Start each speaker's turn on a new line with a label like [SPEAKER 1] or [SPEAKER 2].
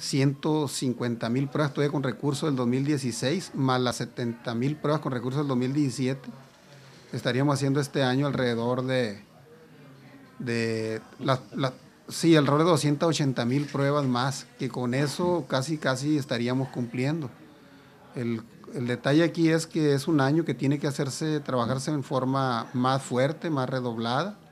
[SPEAKER 1] 150 mil pruebas todavía con recursos del 2016, más las 70 mil pruebas con recursos del 2017. Estaríamos haciendo este año alrededor de, de sí, alrededor de 280 mil pruebas más, que con eso casi, casi estaríamos cumpliendo. El, el detalle aquí es que es un año que tiene que hacerse, trabajarse en forma más fuerte,
[SPEAKER 2] más redoblada